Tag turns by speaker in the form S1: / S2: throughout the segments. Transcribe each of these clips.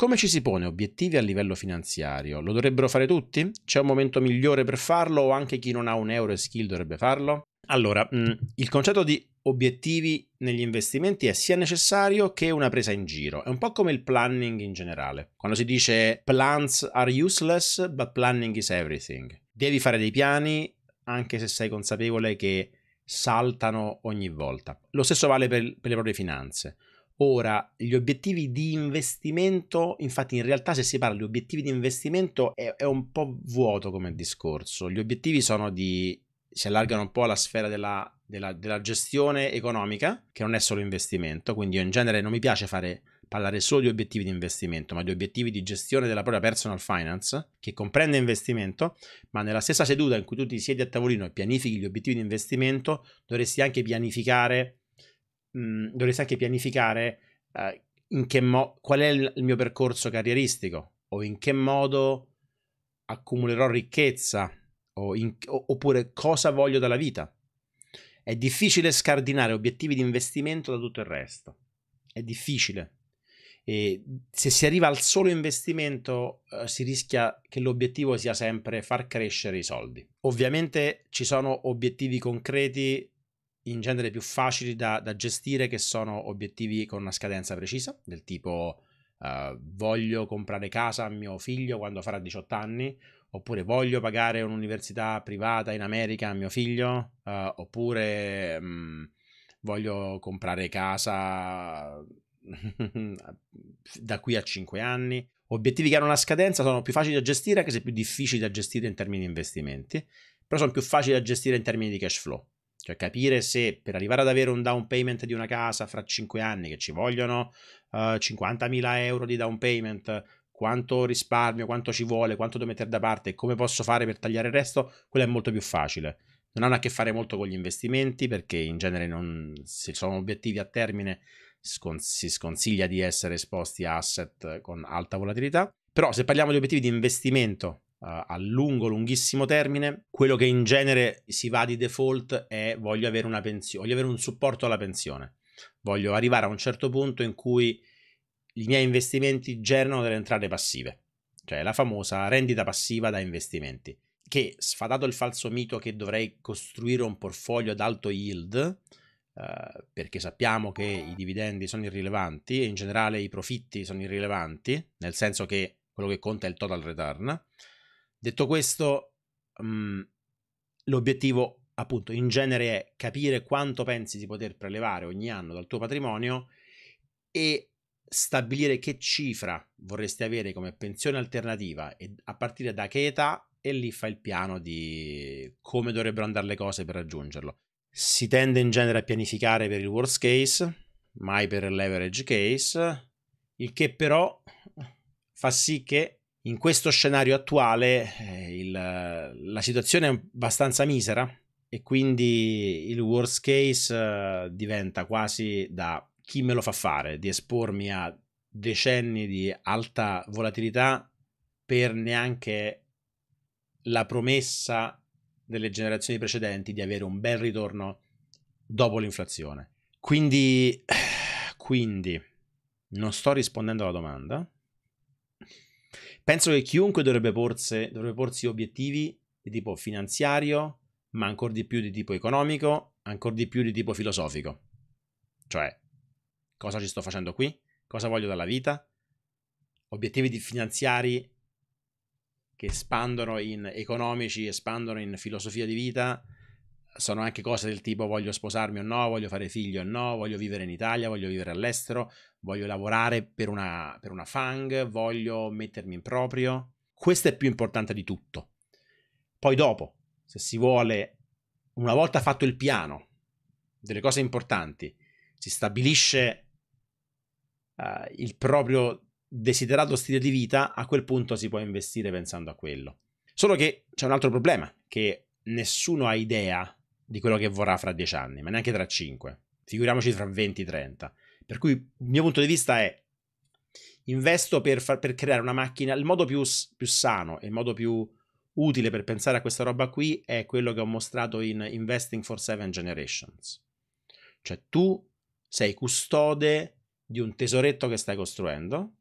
S1: Come ci si pone obiettivi a livello finanziario? Lo dovrebbero fare tutti? C'è un momento migliore per farlo o anche chi non ha un euro e skill dovrebbe farlo? Allora, mm, il concetto di obiettivi negli investimenti è sia necessario che una presa in giro. È un po' come il planning in generale. Quando si dice plans are useless, but planning is everything. Devi fare dei piani anche se sei consapevole che saltano ogni volta. Lo stesso vale per, per le proprie finanze. Ora, gli obiettivi di investimento, infatti in realtà se si parla di obiettivi di investimento è, è un po' vuoto come discorso. Gli obiettivi sono di, si allargano un po' alla sfera della, della, della gestione economica, che non è solo investimento, quindi io in genere non mi piace fare parlare solo di obiettivi di investimento, ma di obiettivi di gestione della propria personal finance, che comprende investimento, ma nella stessa seduta in cui tu ti siedi a tavolino e pianifichi gli obiettivi di investimento, dovresti anche pianificare Mhmm, dovresti anche pianificare uh, in che mo- qual è il, mio percorso carrieristico o in che modo accumulerò ricchezza o in, oppure cosa voglio dalla vita. È difficile scardinare obiettivi di investimento da tutto il resto. È difficile. E se si arriva al solo investimento eh, si rischia che l'obiettivo sia sempre far crescere i soldi. Ovviamente ci sono obiettivi concreti in genere più facili da, da, gestire che sono obiettivi con una scadenza precisa, del tipo uh, voglio comprare casa a mio figlio quando farà 18 anni, oppure voglio pagare un'università privata in America a mio figlio, uh, oppure mh, mm, voglio comprare casa da qui a 5 anni. Obiettivi che hanno una scadenza sono più facili da gestire, anche se più difficili da gestire in termini di investimenti, però sono più facili da gestire in termini di cash flow cioè capire se per arrivare ad avere un down payment di una casa fra 5 anni che ci vogliono uh, eh, 50.000 euro di down payment, quanto risparmio, quanto ci vuole, quanto devo mettere da parte e come posso fare per tagliare il resto, quello è molto più facile. Non hanno a che fare molto con gli investimenti perché in genere non, se sono obiettivi a termine scon- si sconsiglia di essere esposti a asset con alta volatilità. Però se parliamo di obiettivi di investimento Uh, a lungo, lunghissimo termine, quello che in genere si va di default è voglio avere una pensione, voglio avere un supporto alla pensione. Voglio arrivare a un certo punto in cui i miei investimenti generano delle entrate passive, cioè la famosa rendita passiva da investimenti, che sfadato il falso mito che dovrei costruire un portfolio ad alto yield, uh, perché sappiamo che i dividendi sono irrilevanti e in generale i profitti sono irrilevanti, nel senso che quello che conta è il total return, Detto questo, mh, mm, l'obiettivo appunto in genere è capire quanto pensi di poter prelevare ogni anno dal tuo patrimonio e stabilire che cifra vorresti avere come pensione alternativa e a partire da che età e lì fai il piano di come dovrebbero andare le cose per raggiungerlo. Si tende in genere a pianificare per il worst case, mai per il leverage case, il che però fa sì che in questo scenario attuale eh, il, la situazione è abbastanza misera e quindi il worst case eh, diventa quasi da chi me lo fa fare di espormi a decenni di alta volatilità per neanche la promessa delle generazioni precedenti di avere un bel ritorno dopo l'inflazione. Quindi, eh, quindi non sto rispondendo alla domanda, Penso che chiunque dovrebbe, porse, dovrebbe porsi obiettivi di tipo finanziario, ma ancora di più di tipo economico, ancora di più di tipo filosofico. Cioè, cosa ci sto facendo qui? Cosa voglio dalla vita? Obiettivi finanziari che espandono in economici, espandono in filosofia di vita, sono anche cose del tipo voglio sposarmi o no, voglio fare figlio o no, voglio vivere in Italia, voglio vivere all'estero, voglio lavorare per una, per una fang, voglio mettermi in proprio. Questo è più importante di tutto. Poi dopo, se si vuole, una volta fatto il piano delle cose importanti, si stabilisce uh, il proprio desiderato stile di vita, a quel punto si può investire pensando a quello. Solo che c'è un altro problema, che nessuno ha idea di quello che vorrà fra dieci anni, ma neanche tra cinque. Figuriamoci fra 20-30. Per cui il mio punto di vista è investo per, far, per creare una macchina, il modo più, più, sano e il modo più utile per pensare a questa roba qui è quello che ho mostrato in Investing for Seven Generations. Cioè tu sei custode di un tesoretto che stai costruendo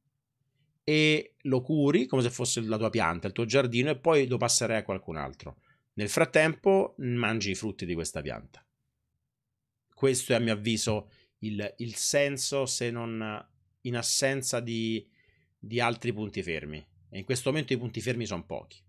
S1: e lo curi come se fosse la tua pianta, il tuo giardino e poi lo passerai a qualcun altro. Nel frattempo mangi i frutti di questa pianta. Questo è a mio avviso il, il senso se non in assenza di, di altri punti fermi. E in questo momento i punti fermi sono pochi.